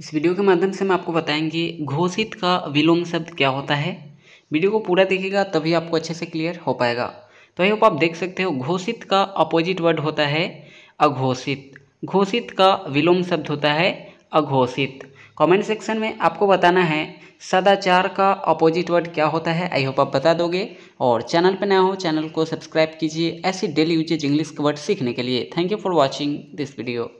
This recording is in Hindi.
इस वीडियो के माध्यम से हम आपको बताएंगे घोषित का विलोम शब्द क्या होता है वीडियो को पूरा देखिएगा तभी आपको अच्छे से क्लियर हो पाएगा तो आई होप आप देख सकते हो घोषित का अपोजिट वर्ड होता है अघोषित घोषित का विलोम शब्द होता है अघोषित कमेंट सेक्शन में आपको बताना है सदाचार का अपोजिट वर्ड क्या होता है आई होप आप बता दोगे और चैनल पर नया हो चैनल को सब्सक्राइब कीजिए ऐसी डेली यूजेज इंग्लिश वर्ड सीखने के लिए thank you for watching this video